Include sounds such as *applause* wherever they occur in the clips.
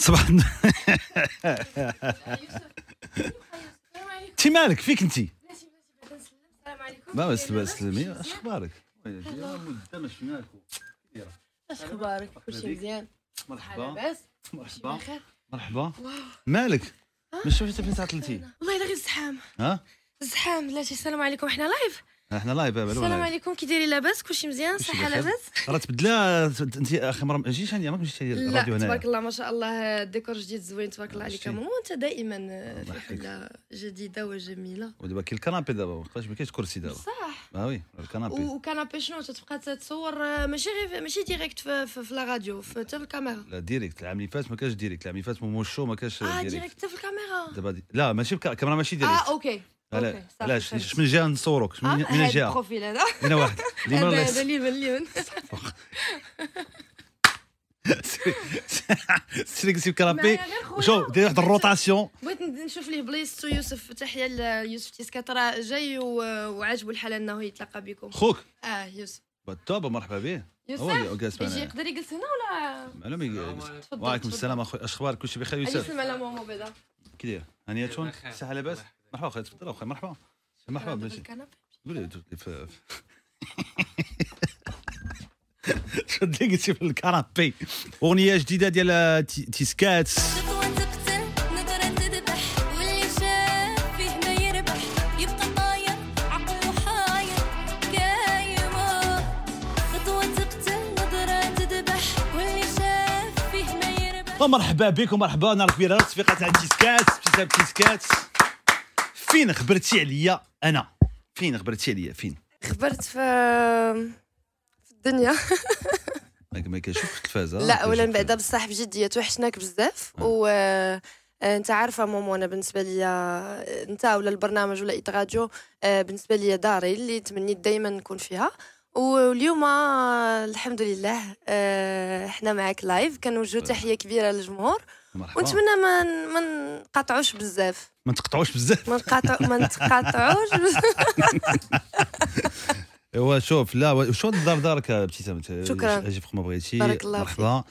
صباح انت مالك فيك انت ما بس سلمي اش اخبارك اش اخبارك مزيان مرحبا مرحبا مرحبا مالك مش شفتي فين تعطلتي والله الا غير الزحام ها الزحام بلاتي السلام عليكم احنا لايف احنا لايف بابا السلام عليكم كي دايرين لاباس كلشي مزيان صحه لاباس راه تبدلا انت اخر مره ما ثاني ما جيتي الراديو هنا تبارك الله ما شاء الله الديكور جديد زوين تبارك الله عليك ماما انت دائما في حله جديده وجميله ودابا كاين الكنابي دابا بقاش ما كاينش كرسي دابا صح اه وي الكنابي وكنابي شنو تتبقى تتصور ماشي غير ماشي ديريكت في, في, لا راديو في حتى في الكاميرا لا ديريكت العام اللي فات ما كانش ديريكت العام اللي فات مو شو ما كانش ديريكت اه ديريكت في الكاميرا دابا لا ماشي الكاميرا ماشي ديريكت اه اوكي لا علاش آه، من جهه نصورك من جهه البروفيل هذا هنا *laughs* واحد اليمين الله هذا اليمين اليمين سيريك سيب كرابي شوف دير واحد الروتاسيون بغيت نشوف ليه بلايصتو يوسف تحيه ليوسف تيسكات راه جاي وعاجبو الحال انه يتلاقى بكم خوك اه يوسف بالطبع مرحبا به يوسف يجي يقدر يجلس هنا ولا معلوم يجلس وعليكم السلام اخويا اش اخبارك كلشي بخير يوسف عليكم السلام ماما بيضا كي داير هانيه تون الصحه لاباس مرحبا اخويا تفضل اخويا مرحبا مرحبا ماشي قولي شد لي قلتي *laughs* في الكرابي اغنيه جديده ديال تيسكات مرحبا بكم مرحبا نهار كبير التصفيقه تاع تيسكات تيسكات فين خبرتي عليا انا فين خبرتي عليا فين خبرت في في الدنيا *laughs* ما كنشوفش التلفازه لا ولا من بعد بصح بجديه توحشناك بزاف آه. و آه، انت عارفه مومو انا بالنسبه ليا آه، انت ولا البرنامج ولا ايت راديو بالنسبه ليا داري اللي تمنيت دائما نكون فيها واليوم الحمد لله احنا معك لايف كنوجه تحيه كبيره للجمهور مرحبا ونتمنى ما ما نقاطعوش بزاف ما نقطعوش بزاف ما نقاطع ما نتقاطعوش ايوا *laughs* شوف لا شو الدار دارك ابتسام شكرا اجي فوق ما بغيتي بارك الله مرحبا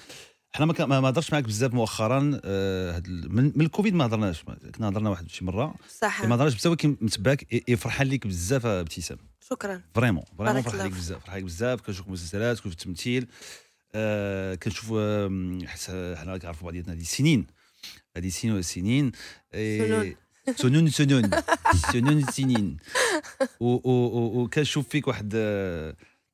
حنا ما ما هضرتش معاك بزاف مؤخرا آه من, من الكوفيد ما هضرناش كنا هضرنا واحد شي مره صح ما هضرناش بزاف ولكن متباك يفرحان ليك بزاف ابتسام شكرا فريمون فريمون فرحان ليك بزاف فرحان ليك بزاف كنشوف مسلسلات كنشوف التمثيل آه، كنشوف حنا كنعرفوا بعضياتنا هذه سنين هذه سنين وسنين إيه، سنون سنون سنون *laughs* سنين وكنشوف فيك واحد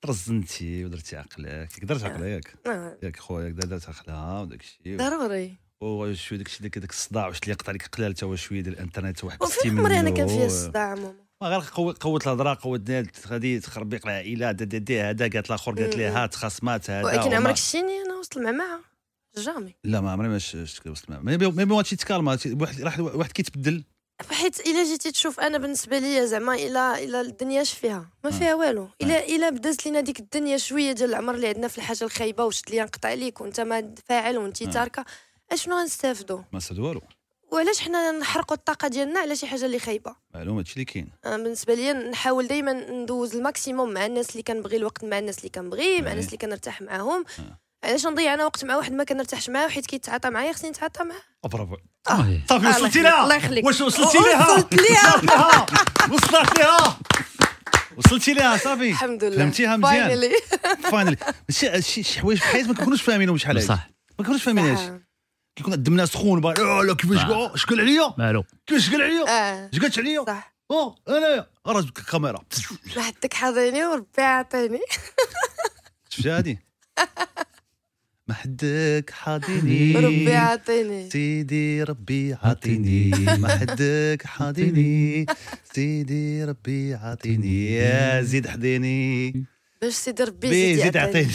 ترزنتي آه، ودرتي عقلك قدرت عقلها ياك آه. ياك خويا درت عقلها وداك الشيء ضروري وشويه داك الشيء داك الصداع واش اللي يقطع لك قلال قلالته شويه ديال الانترنت واحد وفي عمري انا كان فيه الصداع ماما غير قوه الهضره قوه نال غادي تخربيق العائله هذا قالت الاخر قالت لها هات هذا ولكن عمرك شتيني انا وصلت معاها جامي لا ما عمري ما وصلت معاها مي مي هادشي تكالما واحد واحد كيتبدل حيت الا جيتي تشوف انا بالنسبه ليا زعما الا الا الدنيا اش فيها ما آه. فيها والو آه. الا الا بدات لينا ديك الدنيا شويه ديال العمر اللي عندنا في الحاجه الخايبه وشد لي نقطع ليك وانت ما فاعل وانت آه. تاركه اشنو غنستافدوا ما نستافدو والو وعلاش حنا نحرقوا الطاقه ديالنا على شي حاجه اللي خايبه معلومه هادشي اللي كاين آه، بالنسبه ليا نحاول دائما ندوز الماكسيموم مع الناس اللي كنبغي الوقت مع الناس اللي كنبغي مع الناس اللي كنرتاح معاهم آه. علاش نضيع انا وقت مع واحد ما كنرتاحش معاه حيت كيتعاطى معايا خصني نتعاطى معاه آه، برافو صافي طيب. وصلتي لها الله يخليك واش وصلتي لها وصلت لها وصلت لها وصلتي لها صافي الحمد لله فهمتيها مزيان فاينلي فاينلي شي حوايج في الحياه ما كنكونوش فاهمينهم شحال هادي صح ما كنكونوش فاهمينهاش كي يكون الدمنا سخون لا كيفاش شكل عليا مالو كيفاش شكل عليا اه شكلت عليا صح اه انا راسك الكاميرا وحدك حاضيني وربي عاطيني *laughs* شفتي هادي ما *laughs* حدك حاضيني ربي عاطيني سيدي ربي عاطيني ما حدك حاضيني سيدي ربي عاطيني يا زيد حضيني باش سيدي ربي زيد عطيني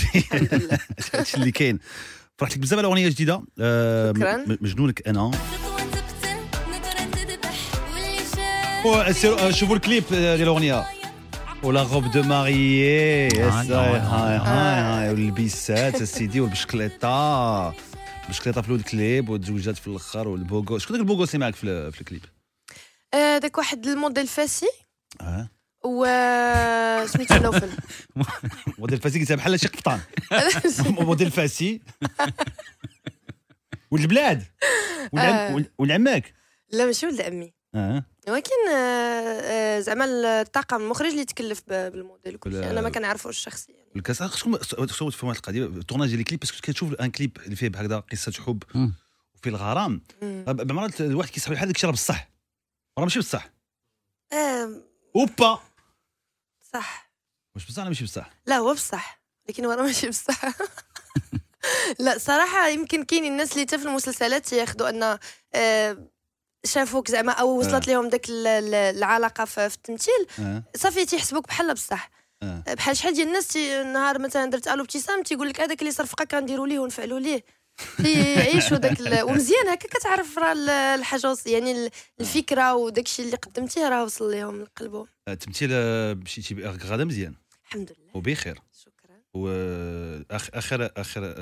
هادشي *laughs* اللي كاين فرحت لك بزاف على اغنيه جديده آه، شكرا مجنونك انا شوفوا الكليب ديال الاغنيه ولا غوب دو ماريي هاي هاي هاي والبيسات السيدي والبشكليطه البشكليطه في الكليب والزوجات في الاخر والبوغو شكون داك البوغو سي معاك في الكليب ذاك واحد الموديل فاسي اه و سميتو *laughs* موديل فاسي قلتها بحال شي قبطان *laughs* موديل فاسي ولد البلاد ولد آه. لا ماشي ولد عمي آه. ولكن آه، زعما الطاقم المخرج اللي تكلف بالموديل وكلشي انا ما كنعرفوش شخصيا الكاس خصكم صوت في هذه القضيه التورناج ديال الكليب باسكو كتشوف ان كليب اللي فيه بهكذا قصه حب وفي الغرام بعض المرات الواحد كيصحى بحال داك الشيء راه بصح راه ماشي بصح اوبا صح مش بصح ولا ماشي بصح؟ لا هو بصح لكن راه ماشي بصح *laughs* لا صراحة يمكن كاين الناس اللي حتى في المسلسلات ياخذوا ان آه، شافوك زعما او وصلت آه. لهم داك العلاقة في التمثيل آه. صافي تيحسبوك بحال بصح بحال شحال ديال الناس نهار مثلا درت الو ابتسام تيقول لك هذاك اللي صرفقك كنديروا ليه ونفعلوا ليه يعيشوا داك ومزيان هكا كتعرف راه الحاجه يعني آه. الفكره وداك الشيء اللي قدمتيه راه وصل لهم لقلبهم التمثيل آه، مشيتي آه، غدا مزيان الحمد لله وبخير شكرا واخر اخر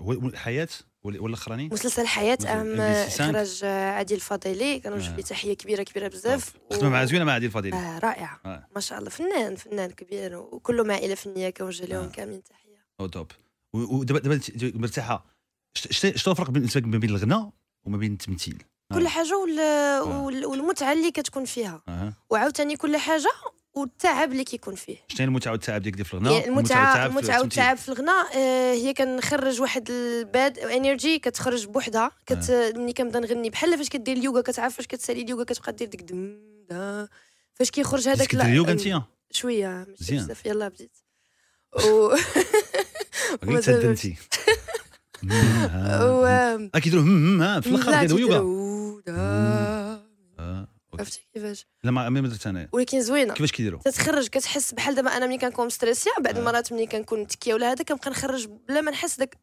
هو الحياه ولا اخراني مسلسل حياه ام اخراج عادل الفضيلي كنوجه له تحيه كبيره كبيره بزاف خدمه و... مع زوينه مع عادل الفضيلي آه رائعه آه. ما شاء الله فنان فنان كبير وكلهم عائله فنيه كنوجه لهم آه. كاملين تحيه او توب ودابا دابا مرتاحه شنو الفرق بالنسبه ما بين الغناء وما بين التمثيل كل آه. حاجه وال... آه. والمتعه اللي كتكون فيها آه. وعاوتاني كل حاجه والتعب اللي كيكون فيه شنو هي المتعه والتعب ديك في الغناء المتعه المتعه والتعب في الغناء آه، هي كنخرج واحد الباد انرجي كتخرج بوحدها آه. كت آه. ملي كنبدا نغني بحال فاش كدير اليوغا كتعرف فاش كتسالي اليوغا كتبقى دير ديك دم دا فاش كيخرج هذاك كدير اليوغا انت شويه ماشي بزاف يلاه بديت و *laughs* *laughs* اكيد كيديروا في الاخر كيديروا يوغا عرفتي كيفاش لا ما ما درت انايا ولكن زوينه كيفاش كيديروا تتخرج كتحس بحال دابا انا ملي كنكون مستريسيا بعد المرات ملي كنكون متكيه ولا هذا كنبقى نخرج بلا ما نحس داك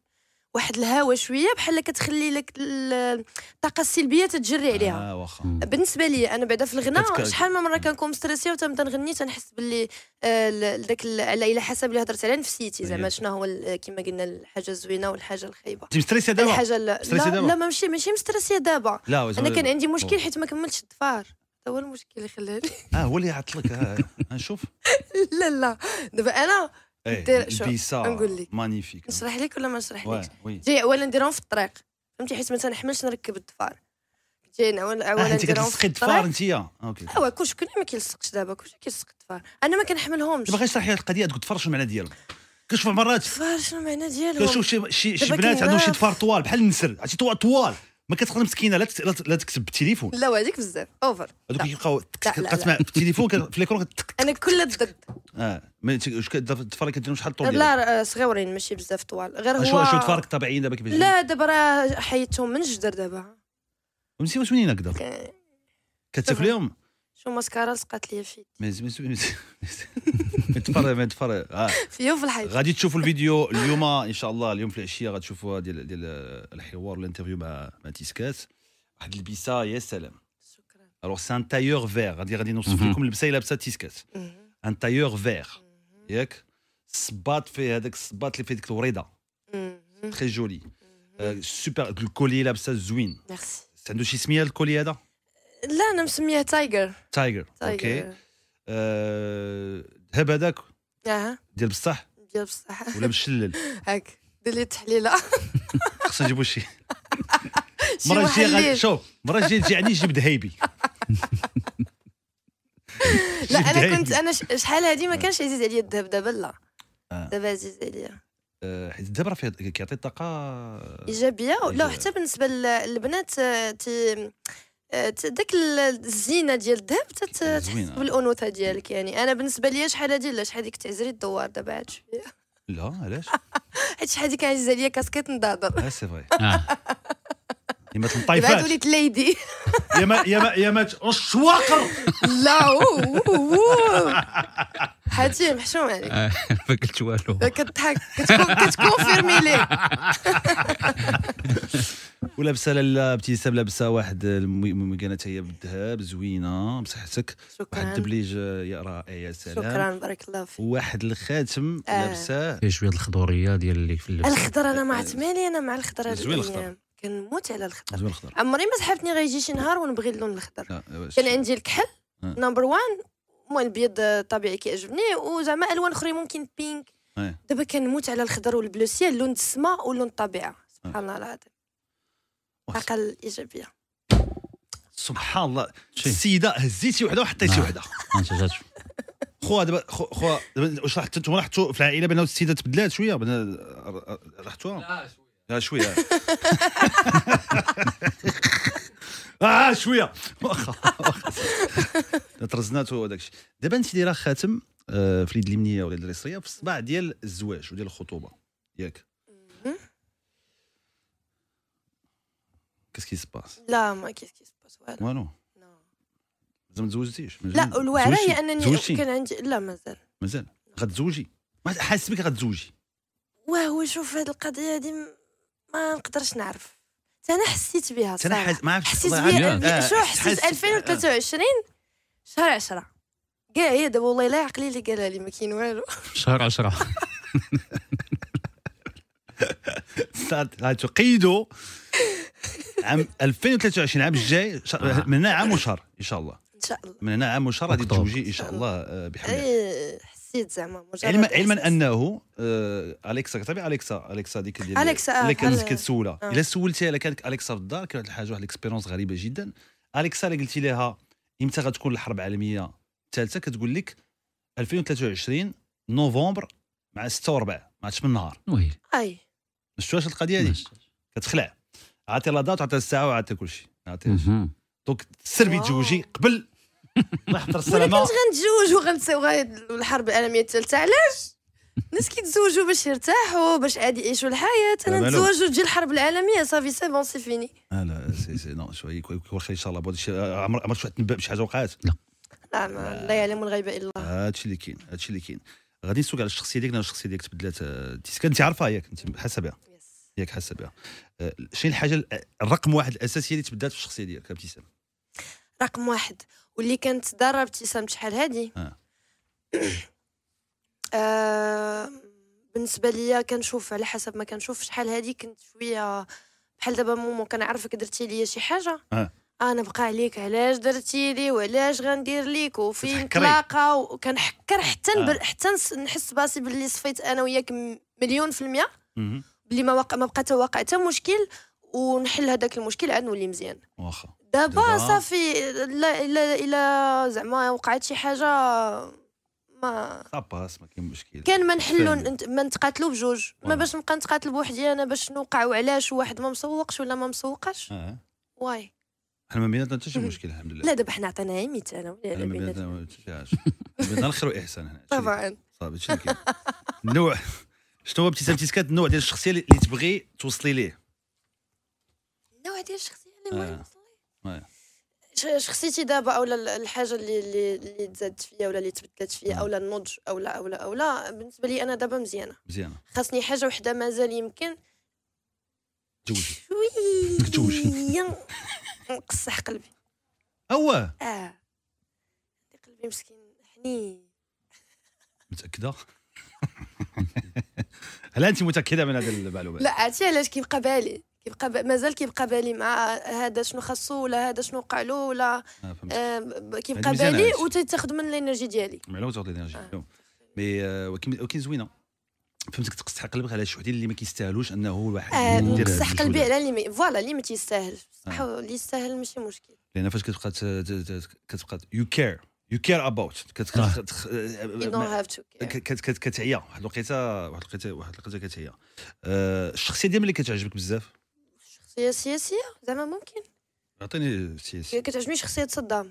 واحد الهوا شويه بحال كتخلي لك الطاقه السلبيه تتجري عليها آه بالنسبه لي انا بعدا في الغناء شحال من مره كنكون مستريسيه وتنبدا نغني تنحس باللي آه، داك على حسب اللي هضرت على نفسيتي زعما أيوة. شنو هو كما قلنا الحاجه الزوينه والحاجه الخايبه انت دابا الحاجه لا لا ماشي ماشي مستريسيه دابا انا كان عندي مشكل حيت ما كملتش الدفار هو المشكل اللي خلاني اه هو اللي عطلك آه، *laughs* نشوف لا لا دابا انا ايه البيسا نقول لك مانيفيك نشرح لك ولا ما نشرح لك جاي اولا نديرهم في الطريق فهمتي حيت ما تنحملش نركب الدفار جايين اولا آه، اولا انت كتلصقي الدفار انت اوكي ايوا كلشي كل ما كيلصقش دابا كلشي كيلصق الدفار انا ما كنحملهمش باغي نشرح لك القضيه تقول الدفار شنو المعنى ديالو كنشوف مرات الدفار شنو المعنى ديالو كنشوف شي شي بنات عندهم شي دفار طوال بحال النسر عرفتي طوال طوال ما كتخدم مسكينه لا تكتب لا تكتب بالتليفون لا وهذيك بزاف اوفر هذوك كيبقاو كتسمع *laughs* بالتليفون في ليكرون انا كل الضد اه واش الضفر اللي كديرهم شحال طول لا آه، صغيورين ماشي بزاف طوال غير هو شو شو الفرق طبيعيين دابا كيفاش لا دابا راه حيدتهم من جدر دابا فهمتي واش منين هكذا كتاكل لهم شو ماسكارا لصقات لي في ما تفرج ما تفرج آه. *laughs* في يوم في الحي غادي تشوفوا الفيديو اليوم ان شاء الله اليوم في العشيه غتشوفوها ديال ديال الحوار الانترفيو مع مع تيسكات واحد البسه يا سلام شكرا الوغ سي ان تايور فيغ غادي غادي نوصف لكم البسه اللي لابسه تيسكات ان تايور فيغ ياك الصباط فيه هذاك الصباط اللي فيه ديك الوريده تخي جولي سوبر الكولي لابسه زوين ميرسي عنده شي سميه الكولي هذا لا انا مسميها تايجر تايجر اوكي آه... هب هذاك اه ديال بصح ديال بصح ولا مشلل *laughs* هاك دير لي التحليله *laughs* خصنا نجيبو *laughs* شي مرة الجاية شوف مرة الجاية تجي عندي جيب ذهيبي لا انا كنت انا شحال هذه ما آه. كانش عزيز عليا الذهب دابا لا آه. دابا عزيز عليا آه، حيت الذهب راه كيعطي طاقه ايجابيه لا حتى بالنسبه للبنات تي داك الزينه ديال الذهب تتحس بالانوثه ديالك يعني انا بالنسبه ليا شحال هادي لا شحال ديك تعزري الدوار دابا عاد شويه لا علاش *laughs* حيت شحال ديك عزيزه عليا كاسكيت نضاضر اه سي فري *laughs* يا ما تنطيفات يا لك ليدي يا ما يا ما يا ما الشواقر لا حاتم محشوم عليك ما قلت والو كتضحك كتكونفيرمي لي ولابسه لاله ابتسام لابسه واحد المكانه هي بالذهب زوينه بصحتك شكرا واحد الدبليج آه، يا رائع يا سلام شكرا بارك الله فيك وواحد الخاتم آه. لابسه فيه شويه الخضوريه ديال اللي في اللبس الخضر انا ما آه. عتمالي انا مع الخضر زوين الخضر كنموت على الخضر الخضر عمري ما سحبتني غيجي شي نهار ونبغي اللون الخضر كان عندي الكحل نمبر وان المهم البيض طبيعي كيعجبني وزعما الوان اخرين ممكن بينك دابا كنموت على الخضر والبلوسيال لون السماء ولون الطبيعه سبحان الله العظيم الطاقه الايجابيه سبحان الله السيده هزيتي وحده وحطيتي نعم. وحده *laughs* خويا دابا خويا دابا واش راح انتم راحتوا في العائله بان السيده تبدلات شويه رحتوها شويه *laughs* اه شويه واخا *laughs* طرزنات وداك الشيء دابا انت دايره خاتم آه، في اليد اليمنيه ولا اليسريه في الصباع ديال الزواج وديال الخطوبه ياك كيس كي سباس لا ما كيس كي سباس والو والو مازال نعم. ما تزوجتيش لا الوعرة هي انني كان عندي لا مازال مازال غتزوجي حاسس بك غتزوجي واه شوف هذه القضيه هذه ما نقدرش نعرف انا حسيت بها انا ما عرفتش حسيت بها آه، شو حسيت 2023 شهر 10 كاع هي دابا والله لا عقلي اللي قالها لي ما كاين والو *laughs* شهر 10 *laughs* قيدوا عام 2023 عام الجاي آه. من هنا عام وشهر ان شاء الله ان شاء الله من هنا عام وشهر غادي تزوجي ان شاء الله بحول الله آه، نسيت زعما علما علما انه آه، اليكسا كتبي اليكسا اليكسا ديك ديال اليكسا آه، اللي كانت كتسولها آه. الا سولتيها الا كانت اليكسا في الدار كانت واحد الحاجه واحد الاكسبيرونس غريبه جدا اليكسا اللي قلتي لها امتى غتكون الحرب العالميه الثالثه كتقول لك 2023 نوفمبر مع 6 وربع ما مع من نهار ويلي اي ما شفتوهاش القضيه هذه كتخلع عطيها لا دات وعطي الساعه وعطي كل شيء عطي دونك سربي تزوجي قبل الله يحفظ السلامه ولا كنت غنتزوج الحرب العالميه الثالثه علاش الناس كيتزوجوا باش يرتاحوا باش عادي يعيشوا الحياه انا نتزوج وتجي الحرب العالميه صافي سي بون سي فيني لا سي سي نو شويه واخا ان شاء الله بهذا الشيء عمر شفت تنبأ بشي حاجه وقعت لا لا لا يعلم الغيب الا الله هادشي اللي كاين هادشي اللي كاين غادي نسوق على الشخصيه ديالك الشخصيه ديالك تبدلات آه، انت عارفها ياك انت حاسه بها ياك حاسه بها آه، شنو الحاجه الرقم واحد الاساسيه اللي تبدلات في الشخصيه ديالك ابتسام رقم واحد واللي كانت تدرب ابتسام شحال هادي آه. *coughs* آه بالنسبه ليا كنشوف على حسب ما كنشوف شحال هادي كنت شويه بحال دابا مومو كنعرفك درتي ليا شي حاجه آه. انا بقى عليك علاش درتي لي وعلاش غندير ليك وفين تلاقى وكنحكر حتى آه. حتى نحس براسي باللي صفيت انا وياك مليون في المية بلي ما, وق... ما بقى تا حتى مشكل ونحل هذاك المشكل عاد نولي مزيان واخا دابا صافي الا الا الا زعما وقعت شي حاجه ما صاباس ما كاين مشكل كان ما نحلو ما نتقاتلو بجوج ما باش نبقى نتقاتل بوحدي انا باش نوقع وعلاش واحد ما مسوقش ولا ما مسوقش آه. واي حنا ما بيناتنا حتى شي مشكل الحمد لله لا دابا حنا عطينا غير مثال ولا ما بيناتنا بيناتنا الخير والاحسان هنا طبعا صافي شنو كاين النوع شنو هو ابتسام تيسكات النوع ديال الشخصيه اللي تبغي توصلي ليه النوع ديال الشخصيه اللي بغي آه. ايه شخصيتي دابا اولا الحاجه اللي اللي اللي تزادت فيا ولا اللي تبدلت فيا اولا النضج اولا اولا اولا بالنسبه لي انا دابا مزيانه مزيانه خاصني حاجه وحده مازال يمكن تزوجي *laughs* *laughs* نقصح قلبي هو اه قلبي مسكين حنين متاكده *laughs* هل انت متاكده من هذه المعلومات لا عرفتي علاش كيبقى بالي كيبقى ب... مازال كيبقى بالي مع هذا شنو خاصو ولا هذا شنو وقع له ولا آه, آه، كيبقى بالي وتاخذ من الانرجي ديالي معلومه تاخذ الانرجي آه. مي آه، ولكن ولكن زوينه فهمتك تقصح قلبك على شي وحدين اللي ما كيستاهلوش انه الواحد آه تقصح قلبي على اللي فوالا اللي ما تيستاهلش آه. اللي يستاهل ماشي مشكل لان فاش كتبقى كتبقى يو كير يو كير اباوت كتعيا واحد الوقيته واحد الوقيته واحد الوقيته كتعيا آه، الشخصيه ديال اللي كتعجبك بزاف شخصيه سياسيه زعما ممكن اعطيني سياسيه كتعجبني شخصيه صدام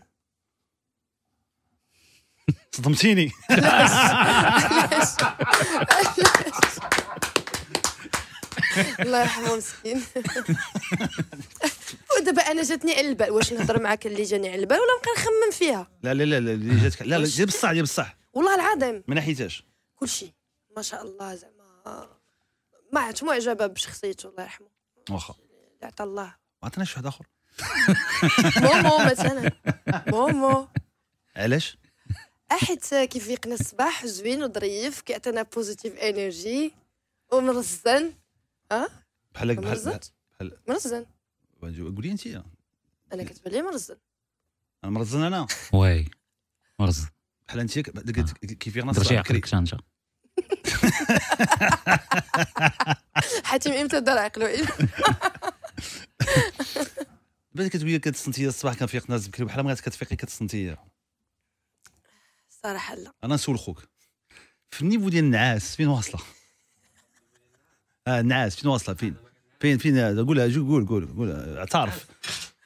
صدمتيني الله يرحمه مسكين ودابا انا جاتني على البال واش نهضر معاك اللي جاني على البال ولا نبقى نخمم فيها لا لا لا اللي جاتك لا لا جيب بصح جيب بصح والله العظيم من ناحيتاش كلشي ما شاء الله زعما ما عرفت معجبه بشخصيته الله يرحمه واخا يعطى الله ما عطيناش واحد اخر مومو مثلا مومو علاش حيت يقنا الصباح زوين وظريف كيعطينا بوزيتيف انرجي ومرزن ها بحالك بحال بحال مرزن قولي انت انا كتبان لي مرزن انا مرزن انا واي مرزن بحال انت آه. كيف يقنا الصباح بكري *laughs* حاتم امتى دار عقله *laughs* *laughs* بعد كتبيا كتصنتي الصباح كنفيق ناس بكري بحال ما كتفيقي كتصنتي صراحه لا انا نسول خوك في النيفو ديال النعاس فين واصله *laughs* اه النعاس فين واصله فين فين فين قولها قول قول قول اعترف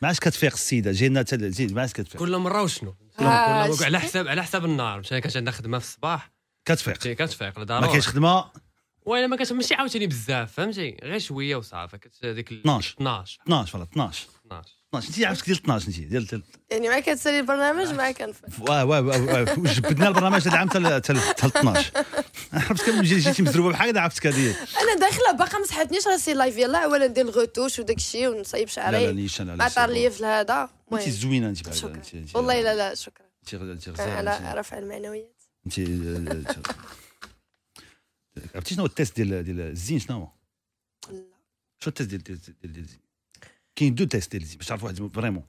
ما عادش كتفيق السيده جينا حتى زيد ما عادش كتفيق كل مره وشنو كل آه، مره على حساب على حسب النهار مشان كانت عندنا خدمه في الصباح كتفيق كتفيق ما كاينش خدمه وانا ما ماشي عاوتاني بزاف فهمتي غير شويه وصافي هذيك 12 12 12 ولا 12 12 12 انت عرفتك ديال 12 انت ديال تل... يعني ما كتسالي البرنامج ما كنفهم واه واه واه جبدنا البرنامج هذا العام حتى حتى 12 عرفت كم جيتي مزروبه بحال هكا عرفتك هذه انا داخله باقا ما صحتنيش راسي لايف يلاه اولا ندير الغوتوش وداك الشيء ونصايب شعري لا لا نيشان على عطار لي في هذا انت زوينه انت شكرا والله لا لا شكرا انت انت على رفع المعنويات انت عرفتي شنو هو التيست ديال ديال الزين شنو هو؟ لا شنو التيست ديال ديال الزين؟ كاين دو تيست ديال الزين باش تعرف واحد فريمون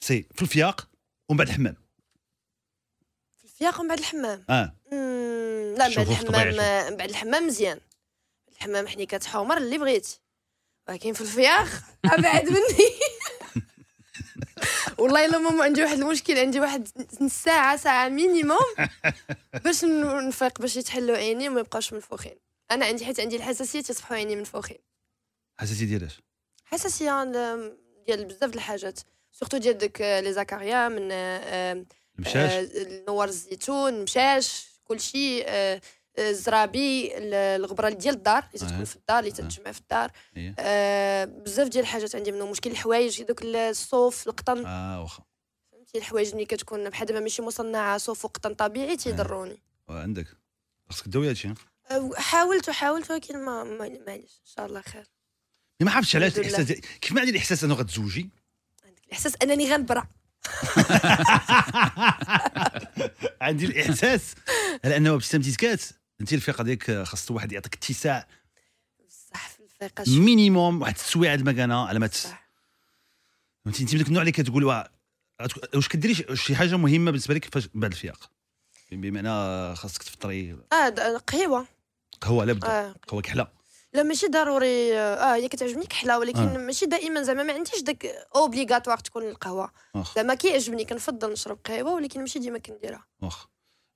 سي في الفياق ومن بعد الحمام في الفياق ومن بعد الحمام اه لا من بعد الحمام من بعد الحمام مزيان الحمام حني كتحمر اللي بغيت ولكن في الفياق ابعد مني *laughs* والله الا ماما عندي واحد المشكل عندي واحد نص ساعه ساعه مينيموم *laughs* باش نفيق باش يتحلوا عيني وما يبقاوش منفوخين انا عندي حيت عندي الحساسيه تصبحوا عيني منفوخين حساسيه ديال اش حساسيه ديال بزاف الحاجات سورتو ديال داك آه، لي زكاريا من المشاش آه، آه، نوار الزيتون مشاش كلشي الزرابي الغبره ديال الدار اللي تتكون ايه. في الدار اللي ايه. تتجمع في الدار ايه. آه بزاف ديال الحاجات عندي منهم مشكل الحوايج دوك الصوف القطن اه واخا فهمتي الحوايج اللي كتكون بحال دابا ماشي مصنعه صوف وقطن طبيعي تيضروني عندك خصك دوي هادشي آه، حاولت وحاولت ولكن ما معليش ان شاء الله خير ما عرفتش علاش الاحساس كيف ما عندي الاحساس انه غتزوجي عندك الاحساس انني غنبرع *laughs* عندي الاحساس على انه باش انت الفرقه ديالك خاص واحد يعطيك اتساع بصح في الفرقه مينيموم واحد التسويعه المكانه على ما فهمتي انت من النوع اللي كتقول واش كديري شي حاجه مهمه بالنسبه لك فاش بعد الفياق بمعنى خاصك تفطري اه قهيوه قهوه لا آه، قهوه كحله لا ماشي ضروري اه هي كتعجبني كحله ولكن آه. ماشي دائما زعما ما عنديش داك اوبليغاتوار تكون القهوه زعما كيعجبني كنفضل نشرب قهوه ولكن ماشي ديما كنديرها واخ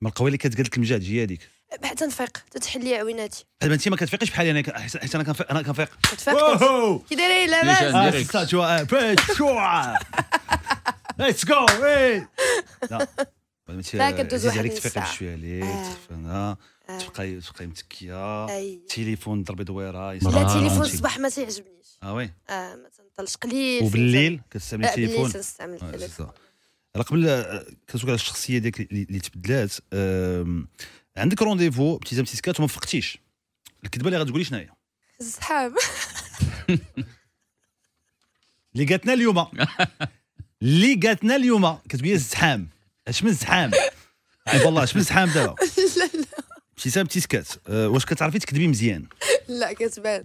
ما القهوه اللي كتقال لك المجاد هي هذيك بعد تنفيق تتحلي عويناتي دابا انت ما كتفيقيش بحالي انا حيت انا كنفيق انا كنفيق كتفيق كي دايرين لاباس ليتس جو لا لا *laughs* كدوز واحد تفيق شويه عليك آه. تفنا آه. آه. تبقاي تبقاي متكيه تليفون ضربي دويره لا تليفون الصباح ما تيعجبنيش اه وي اه ما تنطلش قليل وبالليل كتستعمل التليفون كنستعمل التليفون قبل كنسولك على الشخصيه ديالك اللي تبدلات عندك رونديفو ابتسام سيسكات وما فقتيش الكذبه اللي غتقولي هي؟ الصحاب *laughs* اللي قالتنا اليوم اللي قالتنا اليوم لي الزحام اش من زحام والله اش من زحام دابا *laughs* لا لا ابتسام تيسكات أه واش كتعرفي تكذبي مزيان لا كتبان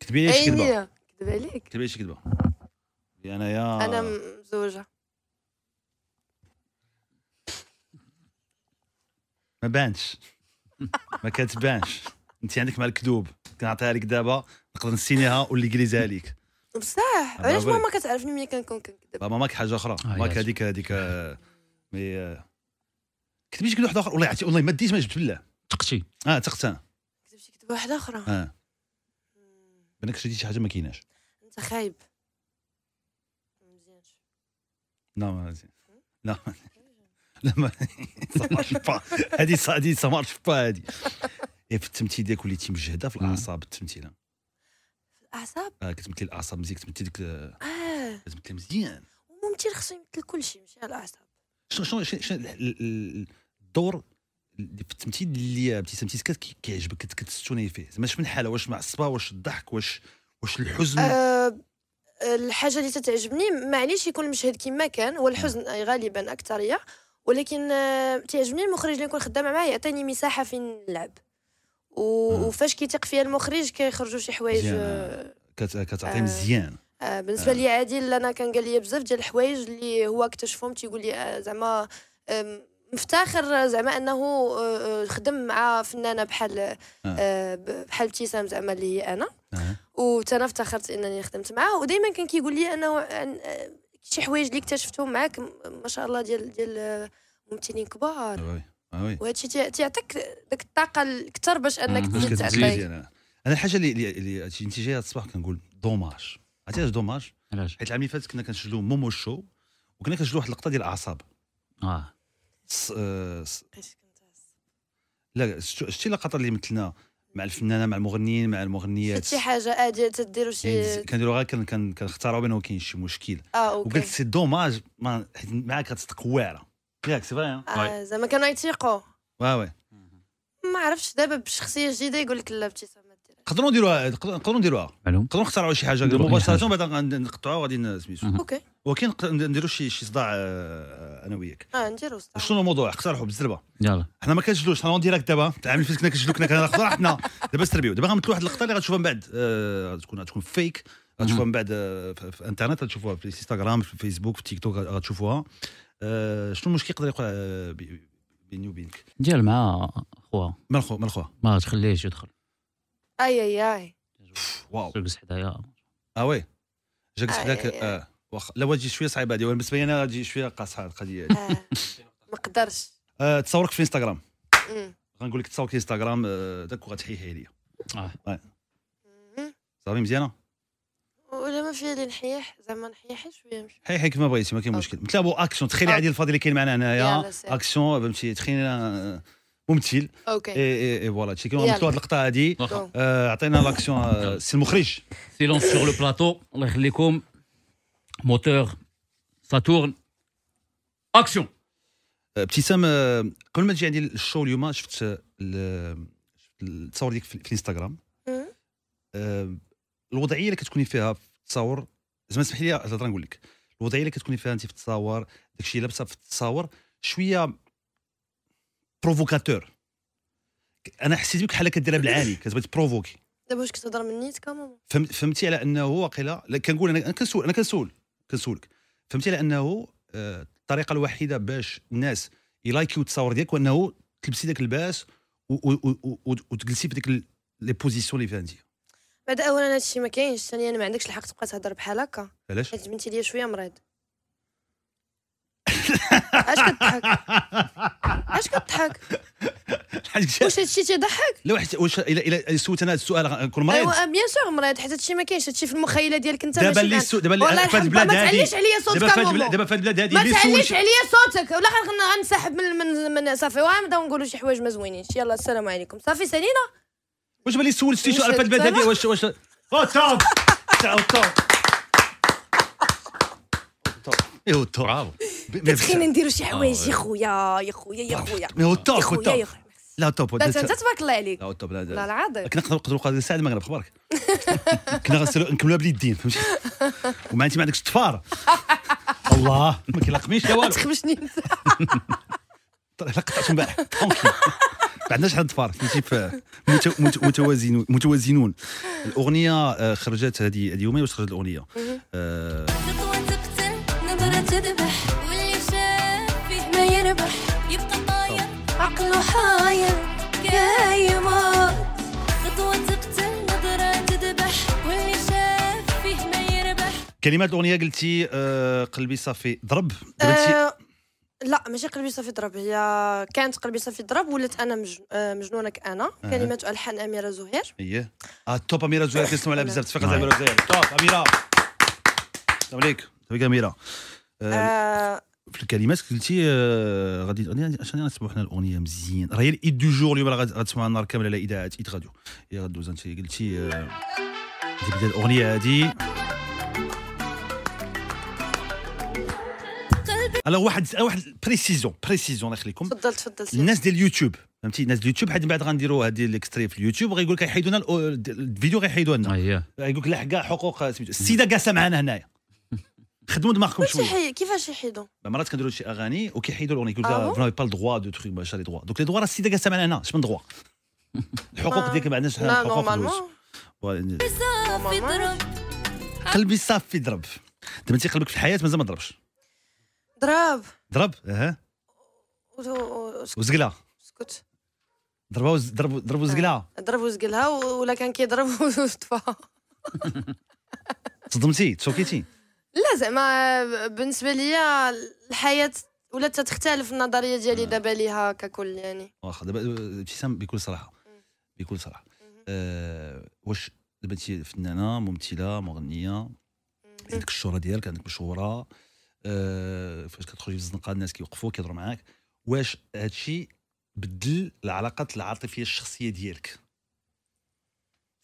كتبي لي شي كذبه كذب عليك كتبي لي شي كذبه انا يا انا مزوجه ما بانش ما كتبانش انت عندك مع الكذوب كنعطيها لك دابا نقدر نسينيها واللي لك بصح علاش ماما كتعرفني ملي كنكون كنكذب ماماك حاجه اخرى آه، ماك هذيك هذيك مي كتبي شي كذب واحد اخر والله والله ما ديت ما جبت بالله تقتي اه تقت انا كتبت شي واحده اخرى اه بانك شديتي شي حاجه ما كايناش انت خايب مزيانش لا ما مزيان لا لا ما مارش با هادي سا مارش با هذه في التمثيل ديالك وليتي مجهده في الاعصاب التمثيله في الاعصاب اه كتمثلي الاعصاب مزيان كتمثلي ديك اه كتمثلي مزيان الممثل خصو يمثل كل شيء ماشي الاعصاب شنو شنو الدور في التمثيل اللي ابتسام تيسكات كيعجبك كتستوني فيه زعما شمن حاله واش معصبه واش الضحك واش واش الحزن أه الحاجه اللي تتعجبني معليش يكون المشهد كما كان والحزن غالبا اكثريه ولكن آه، تعجبني المخرج اللي نكون خدامه معاه يعطيني مساحه فين نلعب وفاش كيثق فيا المخرج كيخرجوا شي حوايج آه، آه، كتعطي مزيان آه بالنسبه آه. لي عادل انا كان قال لي بزاف ديال الحوايج اللي هو اكتشفهم تيقول لي زعما مفتخر زعما انه خدم مع فنانه بحال آه. بحال ابتسام زعما اللي هي انا آه. افتخرت انني خدمت معاه ودائما كان كيقول لي انه شي حوايج اللي اكتشفتهم معاك ما شاء الله ديال ديال ممثلين كبار وهادشي تيعطيك ديك الطاقه الاكثر باش انك تزيد تعطي يعني. انا الحاجه اللي اللي انت جاي الصباح كنقول دوماج عرفتي علاش دوماج؟ علاش؟ حيت العام اللي فات كنا كنسجلوا مومو شو وكنا كنسجلوا واحد اللقطه ديال الاعصاب اه س... آه، س... لا شتي اللقطه اللي مثلنا مع الفنانه مع المغنيين مع المغنيات شي حاجه اديه تديروا شي يعني كنديروا غير كنختاروا بينهم كاين شي مشكل اه اوكي وقلت سي دوماج حيت معاك كتصدق واعره ياك سي فري آه، زعما كانوا يتيقوا واه وي ما عرفتش دابا بشخصيه جديده يقول لك لا ابتسامه نقدروا نديروها نقدروا نديروها نقدروا نختاروا شي حاجه مباشره بعد نقطعوها غادي سميتو اوكي ولكن نديرو شي شي صداع آه، آه، انا وياك اه نديرو صداع شنو الموضوع اقترحوا بالزربه يلا حنا ما كنجلوش حنا اون ديريكت دابا العام اللي فات كنا كنجلو كنا كناخذوا راحتنا دابا استربيو دابا غنمثلوا واحد اللقطه اللي غتشوفها من بعد غتكون آه غتكون فيك غتشوفها من بعد آه في الانترنت غتشوفوها في الانستغرام في الفيسبوك في التيك توك غتشوفوها آه شنو المشكل يقدر يقع آه، بيني وبينك ديال مع خوها مع الخو مع الخو ما تخليهش يدخل اي اي اي واو جاكس حدايا اه وي جاكس حداك اه واخا لا تجي شويه صعيبه هذه بالنسبه لي انا تجي شويه قاصحه القضيه هذه آه. *laughs* ما نقدرش آه، تصورك في انستغرام غنقول لك تصورك في انستغرام داك وغتحيها عليا اه, آه. صافي مزيانه ولا ما فيها اللي نحيح زعما نحيح شويه مش حيحي ما بغيتي ما كاين مشكل نتلاعبوا اكشن تخيلي عادي الفاضي اللي كاين معنا هنايا اكشن فهمتي تخيلي ممثل اوكي اي اي فوالا هادشي كيما مثلوا هاد اللقطه هذه عطينا لاكسيون سي المخرج سيلونس سور لو بلاطو الله يخليكم موتور ساتورن اكسيون ابتسام قبل ما تجي عندي الشو اليوم شفت التصاور ديك في الانستغرام الوضعيه اللي كتكوني فيها في التصاور زعما اسمح لي الهضره نقول لك الوضعيه اللي كتكوني فيها انت في التصاور داكشي لابسه في التصاور شويه بروفوكاتور انا حسيت بك بحال كديرها بالعالي كتبغي تبروفوكي دابا واش كتهضر من نيتك ماما فهمتي على انه واقيلا كنقول انا كنسول انا كنسول كنسولك فهمتي لانه آه، الطريقه الوحيده باش الناس يلايكيو التصاور ديالك وانه تلبسي داك الباس وتجلسي في ديك لي بوزيسيون اللي فيها انت بعد اولا هادشي ما كاينش ثانيا ما عندكش الحق تبقى تهضر بحال هكا علاش حيت بنتي ليا شويه مريض اش كتضحك اش كتضحك واش هادشي تيضحك لا واحد واش الا الا سولت انا هذا السؤال نكون مريض ايوا آه، بيان سور مريض حيت هادشي ما كاينش هادشي في المخيله ديالك انت دابا اللي دابا اللي في البلاد هذه ما تعليش عليا صوتك دابا دابا في البلاد سولت ما تعليش عليا صوتك ولا غنسحب من من من صافي ونبداو نقولوا شي حوايج ما زوينينش يلا السلام عليكم صافي سالينا واش بالي سولتي سؤال في البلاد هادي واش واش او توب *laughs* توب توب ايوا توب برافو تتخينا نديرو شي آه، حوايج يا خويا يا خويا يا خويا مي هو التوب هو التوب لا توب بس انت تبارك الله عليك لا توب لا لا العظيم *laughs* كنا نقدروا نقعدوا ساعه المغرب اخبارك كنا نكملوها باليدين فهمتي وما انت ما عندكش طفار الله ما كيلاقميش لا والو تخمشني *laughs* طيب، لقطت امبارح ما عندناش حد فار فهمتي متوازنون متوازنون الاغنيه آه، خرجت هذه اليومين واش خرجت الاغنيه ضحايا جاي خطوة تقتل نظرة تذبح واللي شاف فيه ما يربح كلمات الأغنية قلتي آه، قلبي صافي ضرب آه، لا ماشي قلبي صافي ضرب هي كانت قلبي صافي ضرب ولات انا مجنونك انا آه. كلمات الحان اميره زهير اييه اه توب اميره زهير كنسمعوا عليها بزاف تفقد آه. اميره زهير توب اميره السلام عليك تبارك اميره آه في الكلمات قلتي آه، غادي عشان نسمعوا حنا الاغنيه مزيان راه هي الايد دو جور اليوم غتسمعها النهار كامل على اذاعه ايد غاديو يا غدوز انت قلتي آه، تبدا الاغنيه هادي على واحد واحد بريسيزون بريسيزون الله يخليكم تفضل تفضل الناس ديال اليوتيوب فهمتي الناس ديال اليوتيوب حيت من بعد غنديروا هذه الاكستري في اليوتيوب غيقول لك غيحيدونا لنا الفيديو غيحيدونا لنا آه، غيقول لك لا كاع حقوق السيده جالسه معنا هنايا خدموا دماغكم شويه كيفاش يحيدوا مرات كنديروا شي اغاني وكيحيدوا الاغنيه كيقول لها فون با الدروا دو تروك ماشي لي دروا دونك لي دروا راه السيده جالسه معنا هنا شمن دغوا الحقوق ديالك ما عندناش حقوق الحقوق قلبي صافي ضرب دابا انت قلبك في الحياه مازال ما ضربش ضرب ضرب اها وزقلها سكت ضربها ضرب ضربوا زقلها ضربوا زقلها ولا كان كيضرب وطفى صدمتي تشوكيتي لا زعما بالنسبه ليا الحياه ولا تختلف النظريه ديالي دابا ليها ككل يعني واخا دابا ابتسام بكل صراحه بكل صراحه أه واش دابا انت فنانه ممثله مغنيه عندك الشهره ديالك عندك مشهوره أه فاش كتخرجي في الزنقه الناس كيوقفوا كيهضروا معاك واش هادشي بدل العلاقات العاطفيه الشخصيه ديالك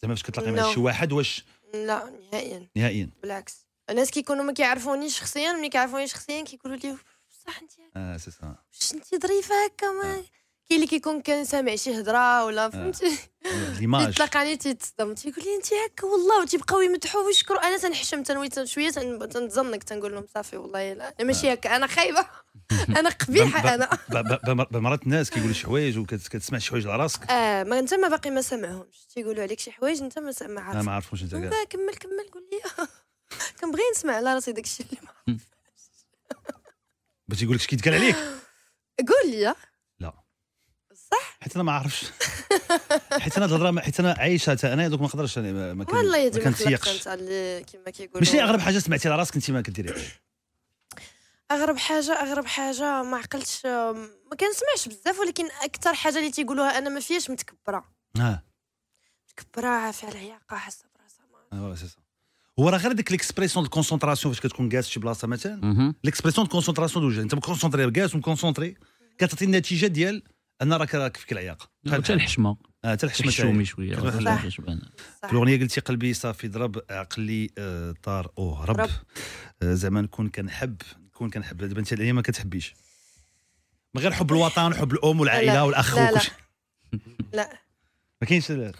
زعما فاش كتلاقي مع شي واحد واش لا نهائيا نهائيا بالعكس الناس كيكونوا ما كيعرفونيش شخصيا ملي كيعرفوني شخصيا كيقولوا لي بصح انت اه سي سا واش انت ظريفه هكا ما آه. كاين اللي كيكون كان سامع شي هضره ولا آه. فهمتي آه، ليماج تلقاني تيتصدم تيقول لي انت هكا والله وتيبقاو يمدحوا ويشكروا انا تنحشم تنوي شويه تنتزنق تنقول لهم صافي والله لا انا ماشي هكا انا خايبه *laughs* انا قبيحه انا بمرات الناس كيقولوا شي حوايج وكتسمع شي حوايج على راسك اه ما انت ما باقي ما سمعهمش تيقولوا عليك شي حوايج انت ما عارفهمش ما عرفوش انت كمل كمل قول لي *laughs* كنبغي نسمع على راسي داكشي اللي ما عرفتش يقول لك شكيت عليك قول لي لا صح حيت انا ما عارفش حيت انا الهضره حيت انا عايشه حتى انا دوك ما نقدرش انا ما كن... والله يجي ما كنتيقش كما كيقولوا ماشي اغرب حاجه سمعتي على راسك انت ما كديريهاش اغرب حاجه اغرب حاجه ما عقلتش ما كنسمعش بزاف ولكن اكثر حاجه اللي تيقولوها انا ما فيهاش متكبره اه متكبره عافيه على العياقه حاسه براسها ما آه، هو راه غير ديك ليكسبريسيون دو كونسونطراسيون فاش كتكون جالس شي بلاصه مثلا ليكسبريسيون دو كونسونطراسيون دو انت مكونسونطري جالس ومكونسونطري كتعطي النتيجه ديال ان راك راك فيك العياقه حتى الحشمه حتى الحشمه شومي شويه في الاغنيه قلتي قلبي صافي ضرب عقلي طار وهرب زعما نكون كنحب نكون كنحب دابا انت ما كتحبيش من غير حب الوطن حب الام والعائله والاخ لا لا ما كاينش وي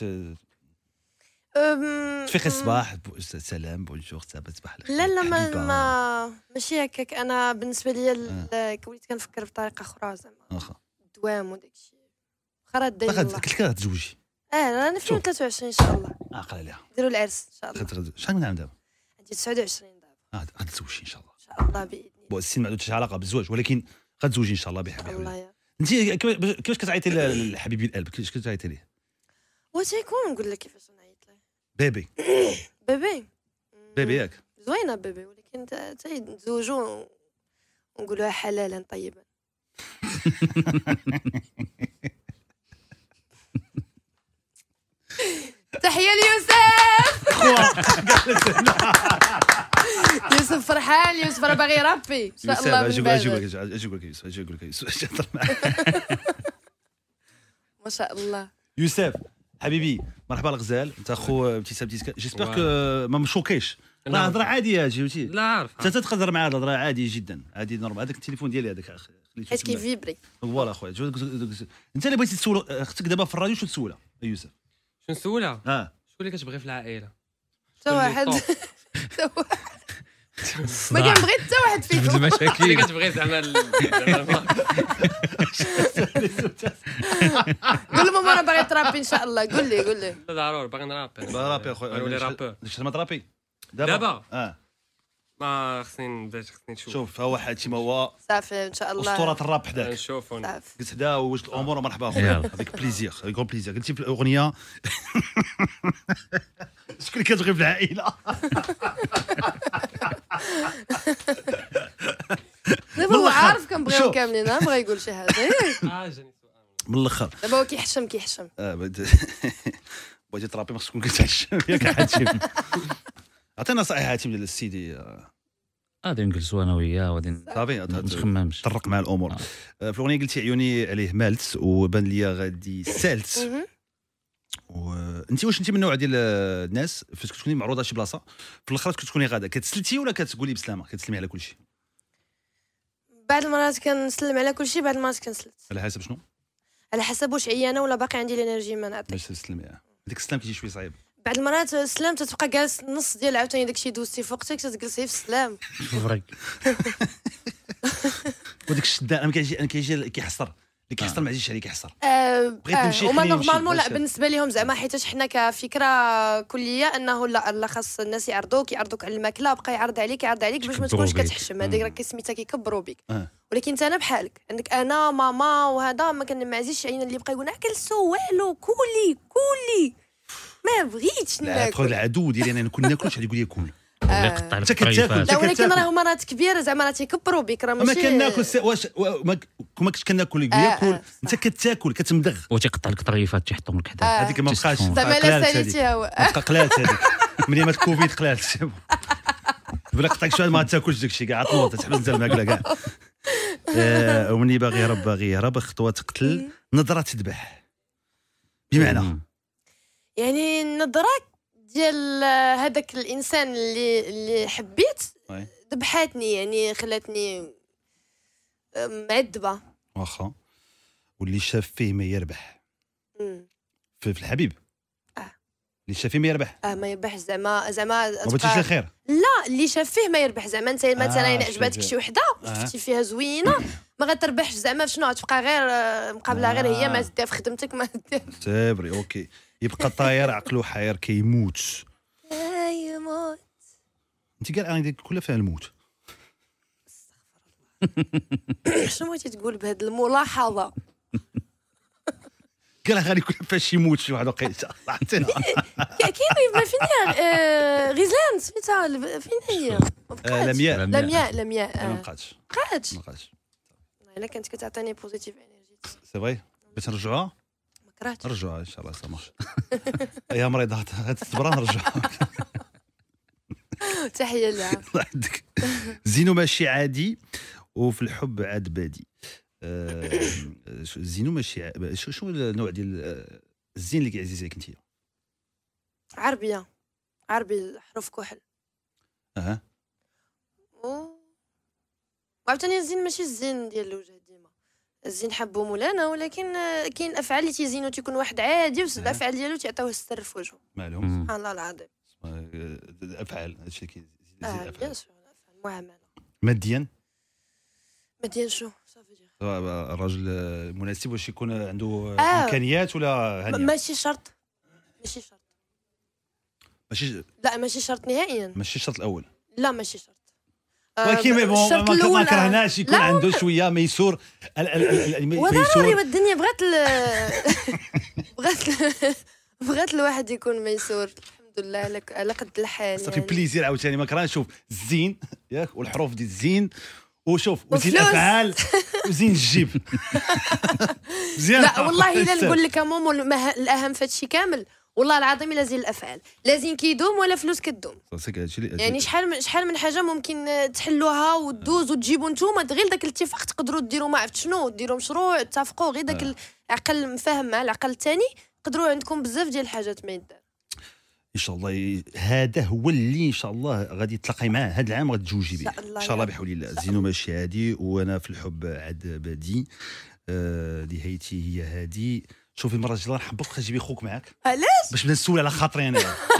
وي تفيق الصباح سلام بونجور سابا صباح الخير لا لا ما, ما ماشي هكاك انا بالنسبه لي آه. وليت كنفكر بطريقه اخرى زعما واخا آه، الدوام وداك الشيء واخا راه داير قلت لك غتزوجي اه انا في 23 ان شاء الله عقل عليها ديروا العرس ان شاء الله شحال من عام دابا عندي 29 دابا اه غتزوجي ان شاء الله ان شاء الله باذن الله السن ما عندوش علاقه بالزواج ولكن غتزوجي ان شاء الله بحبيبي الله يا انت كيفاش كتعيطي لحبيبي القلب كيفاش كتعيطي ليه وتيكون نقول لك كيفاش نعيط بيبي بيبي بيبي ياك زوينه بيبي ولكن تاعي نتزوجوا ونقولوها حلالا طيبا تحية ليوسف يوسف فرحان يوسف راه باغي يربي ان شاء الله اجيب اجيب اجيب لك يوسف اجيب لك يوسف ما شاء الله يوسف حبيبي مرحبا الغزال انت اخو ابتسام ديسكا جيسبر كو ما مشوكيش لا هضره عاديه جيوتي لا عارف انت تقدر مع الهضره عادي جدا عادي نورمال هذاك التليفون ديالي هذاك خليته حيت فيبري فوالا اخويا انت اللي بغيتي تسول اختك دابا في الراديو شو تسولها يوسف شنو نسولها؟ اه شكون اللي كتبغي في العائله؟ حتى حتى واحد *laughs* ما كان بغيت حتى واحد فيكم المشاكل *laughs* انا كتبغي زعما *laughs* قول لهم انا باغي ترابي ان شاء الله قول لي قول لي ضروري باغي نرابي باغي نرابي اخويا نولي رابور شفت ما ترابي دابا دابا اه ما آه، خصني نبدا خصني نشوف شوف ها واحد حالتي ما هو صافي ان شاء الله اسطوره الراب حداك آه، نشوفو قلت حدا وجد الامور ومرحبا اخويا *laughs* هذيك بليزير هذيك كون بليزير قلتي في الاغنيه *laughs* شكون اللي كتغيب العائله دابا *laughs* هو عارف كنبغيو كاملين بغا يقول شي حاجه إيه. آه، من الاخر دابا هو كيحشم كيحشم بغيتي ترابي ما خصكش تكون كتحشم ياك حاتم اعطينا نصائح هاتي ديال السيدي غادي نجلسوا انا وياه وغادي صافي ما تخممش طرق مع الامور آه. آه، في الاغنيه قلتي عيوني عليه مالت وبان ليا غادي سالت وانت واش انت من النوع ديال الناس فاش كتكوني معروضه شي بلاصه في الاخر كتكوني غاده كتسلتي ولا كتقولي بسلامه كتسلمي على كل شيء بعض المرات كنسلم على كل شيء بعض المرات كنسلت على حسب شنو على حسب واش عيانه ولا باقي عندي الانرجي ما نعطيش باش تسلمي آه. ديك السلام كيجي شويه صعيب بعد المرات سلام تتبقى جالس نص ديال عاوتاني داكشي دوزتي في وقتك تجلسي في السلام فريك وديك الشده انا كيجي انا كيجي كيحصر اللي كيحصر آه. ما عزيزش عليه كيحصل آه، بغيت آه، نمشي هما نورمالمون لا بالنسبه لهم زعما حيتاش حنا كفكره كليه انه لا لا خاص الناس يعرضوك يعرضوك على الماكله بقى يعرض عليك يعرض عليك باش ما تكونش كتحشم هذيك راه كيسميتها كيكبروا بك ولكن انت انا بحالك عندك انا ماما وهذا ما كان ما عزيزش علينا اللي بقى يقول انا كنسول والو كولي كولي ما بغيتش ناكل العدو ديالي انا نكون ناكلش غادي يقول لي كول انت كتاكل لا ولكن راه مرات راه كبيره زعما راه تيكبروا بك راه ماشي ما كناكل واش ما كنتش كناكل ياكل آه، آه، انت كتاكل كتمدغ وتيقطع لك طريفات تيحطهم لك حدا هذيك ما بقاش زعما لا ساليتيها قلالت هذيك من يوم كوفيد قلالت بلا قطعك شويه ما تاكلش داك الشيء كاع عطلوط تحبس انت الماكله كاع آه، ومني باغي يهرب باغي يهرب خطوه تقتل إيه. نظره تذبح بمعنى يعني النظره ديال هذاك الانسان اللي اللي حبيت ذبحتني يعني خلاتني معذبه واخا واللي شاف فيه ما يربح مم. في الحبيب اه اللي شاف فيه ما يربح اه ما يربحش زعما زعما ما بغيتيش الخير لا اللي شاف فيه ما يربح زعما انت آه، مثلا الا عجباتك شي وحده آه. شفتي آه. فيها زوينه ما غتربحش زعما شنو غتبقى غير آه، مقابله آه. غير هي ما تديها في خدمتك ما تديها صبري اوكي يبقى طاير عقله حاير كيموت يموت انت كاع انا ديالك كلها فيها الموت شنو بغيتي تقول بهذه الملاحظه *laughs* قال غادي يكون فاش يموت شي واحد وقيته عرفتينا كاين ما فين غيزلان سميتها فين هي آه، لمياء لمياء لمياء آه. ما بقاتش بقاتش ما بقاتش الا كانت كتعطيني بوزيتيف انرجي سي فري باش نرجعوها كرهت رجعوا ان شاء الله سامح يا مريضه تصبران الصبره تحيه لها *laughs* الله زينو ماشي عادي وفي الحب عاد بادي آه، زينو ماشي ع- شو شو النوع ديال آه، الزين اللي كيعزيز عليك انت عربيه عربي حروف كحل اها و عاوتاني الزين ماشي الزين ديال الوجه الزين حبو مولانا ولكن كاين افعال اللي تيزينو تيكون واحد عادي وسط الافعال ديالو تيعطيوه السر في وجهه مالهم سبحان الله العظيم الافعال آه، هادشي كيزيد الافعال اه سور الافعال معامله ماديا ماديا شنو آه، آه، الراجل مناسب واش يكون عنده آه. امكانيات ولا هنية. ماشي شرط ماشي شرط ماشي لا ماشي شرط نهائيا ماشي الشرط الاول لا ماشي شرط آه، ولكن مي بون ما كرهناش يكون عنده شويه ميسور وضروري الدنيا بغات *laughs* بغات بغات الواحد يكون ميسور الحمد لله لك على قد الحال صافي يعني. بليزير عاوتاني ما كرهناش شوف الزين ياك والحروف ديال الزين وشوف وزين الافعال وزين الجيب *laughs* *laughs* مزيان لا والله الا نقول لك مومو الاهم في الشيء كامل والله العظيم لازم الافعال لازم كيدوم ولا فلوس كدوم يعني شحال من شحال من حاجه ممكن تحلوها وتدوز وتجيبوا نتوما غير داك الاتفاق تقدروا ديروا ما عرفت شنو ديروا مشروع تتفقوا غير داك آه. العقل مفاهم مع العقل الثاني تقدروا عندكم بزاف ديال الحاجات ما يدار ان شاء الله هذا هو اللي ان شاء الله غادي تلاقي معاه هذا العام غتزوجي به ان شاء الله بحول الله زينو ماشي هادي وانا في الحب عاد بادي نهايتي آه، هيتي هي هادي شوفي المره الجايه راح نحبط خرجي بي خوك معاك علاش آه، باش نسول على خاطري انا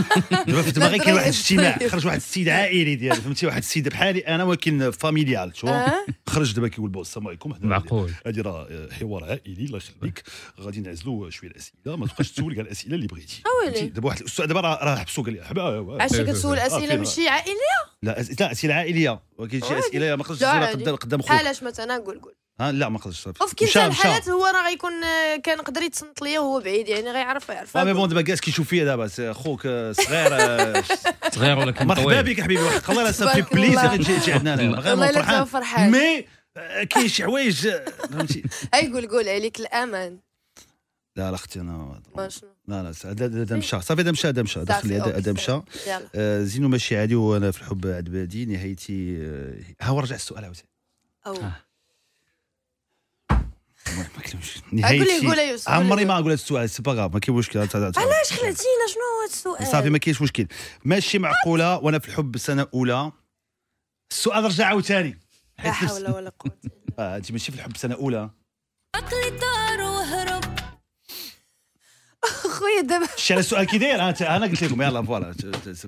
*laughs* دابا في دماغي كاين واحد *laughs* طيب. الاجتماع خرج واحد السيد عائلي ديالي فهمتي واحد السيد بحالي انا ولكن فاميليال شو آه. خرج دابا كيقول بو السلام عليكم معقول هذه راه حوار عائلي الله يخليك غادي نعزلوا شويه الاسئله ما تبقاش تسول كاع الاسئله اللي بغيتي آه، دابا واحد الاستاذ دابا راه حبسوا قال لي حبا علاش كتسول اسئله ماشي عائليه لا لا اسئله عائليه ولكن شي اسئله ما خرجتش قدام خوك علاش مثلا قول قول ها لا ما قدرتش اوف كي الحالات هو راه غيكون آه، كان قدر يتصنت ليا وهو بعيد يعني غيعرف يعرف آه، مي بون دابا كاس كيشوف فيا دابا خوك آه، صغير *laughs* صغير ولا مرحبا بك حبيبي وحق الله سا في بليزير تجي عندنا انا فرحان مي كاين شي حوايج فهمتي *laughs* اي قول قول عليك الامان لا لا اختي انا لا لا هذا مشى إيه. صافي هذا مشى هذا مشى دخل هذا مشى زينو ماشي عادي وانا في الحب عاد بادي نهايتي ها هو رجع السؤال عاوتاني ما كلمش نهايه قول يوسف عمري ما اقول هذا السؤال سي با ما كاين مشكل علاش خلعتينا شنو هو السؤال صافي ما كاينش مشكل ماشي معقوله وانا في الحب السنه الاولى السؤال رجع عاوتاني لا حول ولا قوه آه، انت ماشي في الحب سنه اولى عقلي طارو خويا دابا شتي على السؤال كي داير انا قلت لكم يلاه فوالا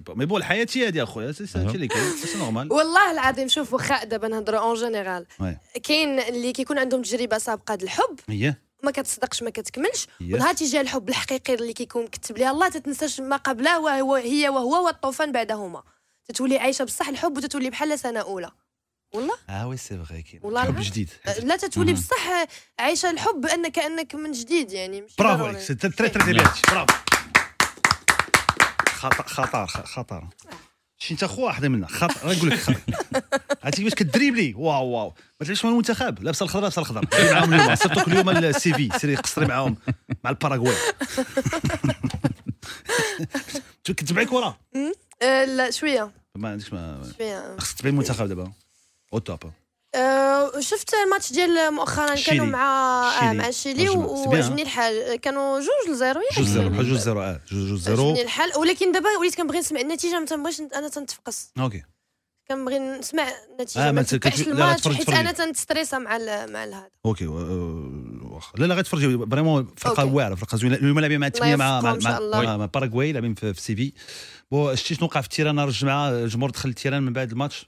مي بون الحياه هي هذه اخويا سي سي اللي كاين سي نورمال والله العظيم شوف واخا دابا نهضروا اون جينيرال كاين اللي كيكون عندهم تجربه سابقه الحب ما كتصدقش ما كتكملش ونهار تيجي الحب الحقيقي اللي كيكون كتب ليها الله تتنساش ما قبله وهو هي وهو والطوفان بعدهما تتولي عايشه بصح الحب وتتولي بحال سنه اولى والله اه وي سي فري كاين والله حب جديد آه، لا تتولي بصح عايشه الحب انك انك من جديد يعني مش برافو عليك سي تري تري نعم. برافو خطر خطر خطر شي انت خويا واحد منا خطر نقول لك خطر عرفتي *laughs* كيفاش كدريبلي واو واو ما تلعبش مع المنتخب لابسه الخضر لابسه الخضر معاهم اليوم صيفطوك السي في سيري قصري معاهم مع الباراغواي كنت تبعي كره لا شويه ما عندكش ما شويه خصك تبعي المنتخب دابا او أه، توب شفت الماتش ديال مؤخرا كانوا مع آه، مع شيلي وعجبني الحال كانوا جوج لزيرو يعني. جوج زيرو جوج زيرو اه جوج زيرو عجبني الحال ولكن دابا وليت كنبغي نسمع النتيجه ما تنبغيش انا تنتفقس اوكي كنبغي نسمع النتيجه آه، ما تتبعش الماتش حيت انا تنستريسا مع ال مع هذا اوكي واخا لا لا غتفرجي فريمون فرقه واعره فرقه زوينه اليوم لاعبين مع الثمانيه مع مع مع, باراغواي لاعبين في سيفي بون شتي شنو وقع في التيران نهار الجمعه الجمهور دخل التيران من بعد الماتش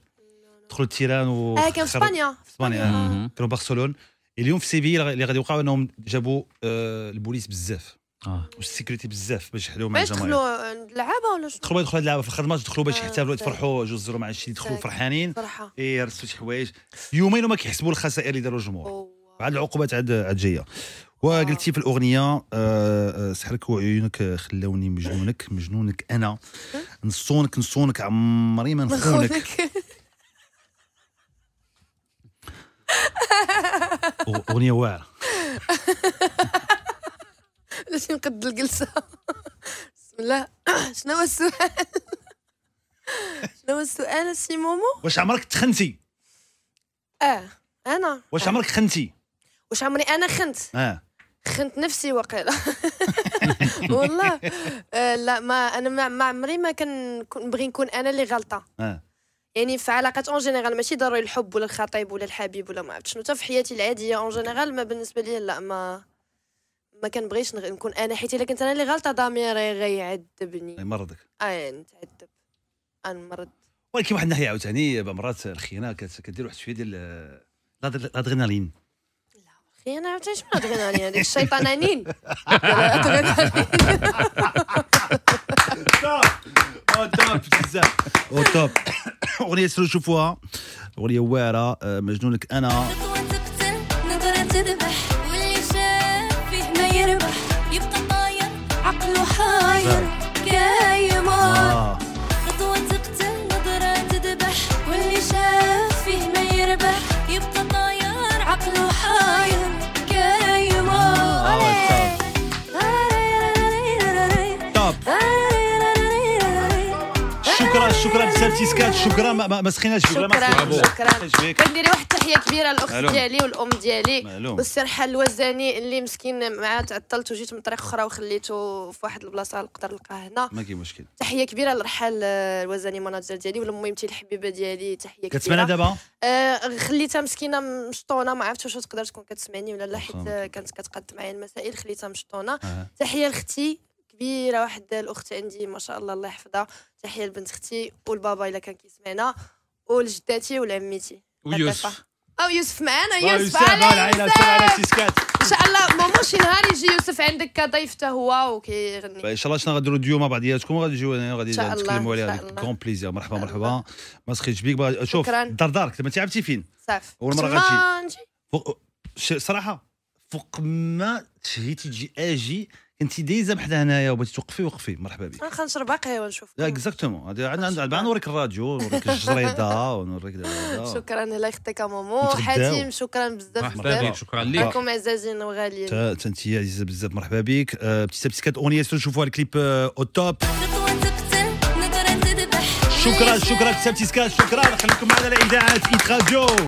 دخلوا التيران و آه كان في اسبانيا في اسبانيا آه. كانوا برشلون اليوم في سيفي اللي غادي يوقعوا انهم جابوا آه، البوليس بزاف آه. والسيكوريتي بزاف باش يحلوا مع الجماهير دخلوا آه، اللعابه ولا شنو دخلوا يدخلوا اللعابه في الخدمه دخلوا باش يحتفلوا يتفرحوا جوج زيرو مع الشي يدخلوا فرحانين فرحه إيه، يرسلوا شي حوايج يومين وما كيحسبوا الخسائر اللي داروا الجمهور بعد العقوبات عاد عاد جايه وقلتي في الاغنيه سحرك وعيونك خلاوني مجنونك مجنونك انا نصونك نصونك عمري ما نخونك اغنيه واعره علاش *laughs* نقد الجلسه *laughs* بسم الله *clears throat* شنو هو السؤال *laughs* شنو هو السؤال سي مومو واش عمرك تخنتي اه انا واش عمرك خنتي واش عمري انا خنت اه خنت نفسي وقيله والله آه لا ما انا ما عمري ما كنبغي نكون انا اللي غلطه آه. يعني في علاقات اون جينيرال ماشي ضروري الحب ولا الخطيب ولا الحبيب ولا ما عرفت شنو في حياتي العاديه اون جينيرال ما بالنسبه لي لا ما ما كنبغيش نكون انا حيت الا كنت انا اللي غلطه ضميري غيعذبني مرضك اي نتعذب انا مرض ولكن واحد الناحيه عاوتاني مرات الخيانه كدير واحد شويه ديال الادرينالين لا الخيانه عاوتاني شنو الادرينالين هذيك الشيطانانين *laughs* *laughs* *laughs* او توب بزاف او توب اغنيه سلو شوفوها اغنيه واعره مجنونك انا نظرة تذبح واللي شاف فيه ما يربح يبقى طاير عقله حاير كايمار درتي سكات شكرا ما, ما سخيناش شكرا شكرا كنديري واحد التحيه كبيره للاخت ديالي والام ديالي والسير حال الوزاني اللي مسكين معاه تعطلت وجيت من طريق اخرى وخليته في واحد البلاصه نقدر نلقاه هنا ما كاين مشكل تحيه كبيره لرحال الوزاني مناجر ديالي والمهمتي الحبيبه ديالي تحيه كبيره كتسمعنا دابا آه خليتها مسكينه مشطونه ما عرفتش واش تقدر تكون كتسمعني ولا لا حيت كانت كتقد معايا المسائل خليتها مشطونه تحيه لختي كبيره واحد الاخت عندي ما شاء الله الله يحفظها تحيه لبنت اختي والبابا الا كان كيسمعنا ولجداتي ولعميتي ويوسف او يوسف معنا يوسف على العائله ان شاء الله ماما شي نهار يجي يوسف عندك كضيف حتى هو وكيغني ان شاء الله شنو غنديروا اليوم مع بعضياتكم غنجيو هنايا وغادي نتكلموا عليها كون بليزير مرحبا مرحبا ما سخيتش بيك شوف دار دارك ما تعبتي فين صافي اول مره غتجي صراحه فوق ما تشهيتي تجي اجي كنتي دايزه بحدا هنايا وبغيتي توقفي وقفي مرحبا بك خلينا نشرب قهوه ونشوف لا اكزاكتومون بعد نوريك الراديو نوريك الجريده ونوريك شكرا الله يخطيك مامو حاتم شكرا بزاف بزاف شكرا لك راكم عزازين وغاليين انت يا عزيزه بزاف مرحبا بك ابتسام أه، كانت اغنيه نشوفوها الكليب او أه، توب شكرا شكرا ابتسام شكرا خليكم معنا على اذاعه ايت راديو